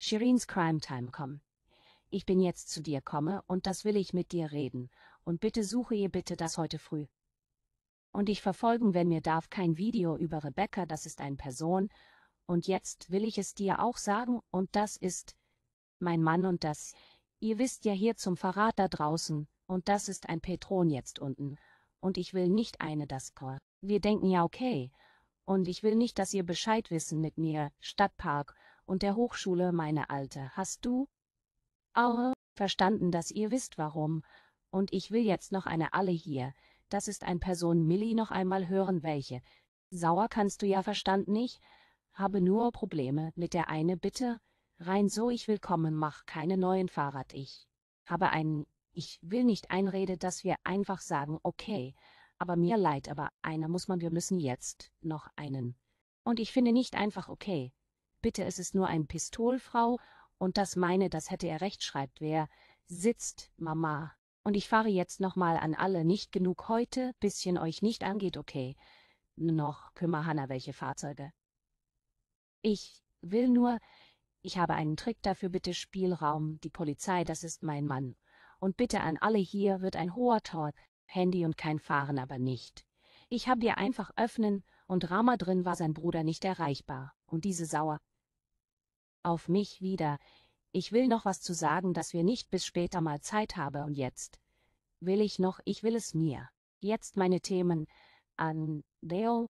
Shirins Crime Time kommen. Ich bin jetzt zu dir komme und das will ich mit dir reden, und bitte suche ihr bitte das heute früh. Und ich verfolgen wenn mir darf kein Video über Rebecca, das ist ein Person, und jetzt will ich es dir auch sagen und das ist mein Mann und das, ihr wisst ja hier zum Verrat da draußen, und das ist ein Petron jetzt unten, und ich will nicht eine das, wir denken ja okay, und ich will nicht, dass ihr Bescheid wissen mit mir, Stadtpark, und der Hochschule meine Alte, hast du? Aure, verstanden, dass ihr wisst warum, und ich will jetzt noch eine Alle hier, das ist ein Person Milli noch einmal hören welche, sauer kannst du ja verstanden nicht, habe nur Probleme mit der eine Bitte, rein so ich willkommen mach keine neuen Fahrrad ich, habe einen, ich will nicht einrede, dass wir einfach sagen okay, aber mir leid, aber einer muss man, wir müssen jetzt noch einen. Und ich finde nicht einfach okay. Bitte, es ist nur ein Pistolfrau, und das meine, das hätte er recht, schreibt wer, sitzt, Mama. Und ich fahre jetzt nochmal an alle, nicht genug heute, bisschen euch nicht angeht, okay. Noch kümmer Hanna welche Fahrzeuge. Ich will nur, ich habe einen Trick dafür, bitte Spielraum, die Polizei, das ist mein Mann. Und bitte an alle hier wird ein hoher Tor, Handy und kein Fahren aber nicht. Ich hab dir einfach öffnen, und Rama drin war sein Bruder nicht erreichbar, und diese sauer. Auf mich wieder. Ich will noch was zu sagen, dass wir nicht bis später mal Zeit habe und jetzt. Will ich noch, ich will es mir. Jetzt meine Themen. An, Deo,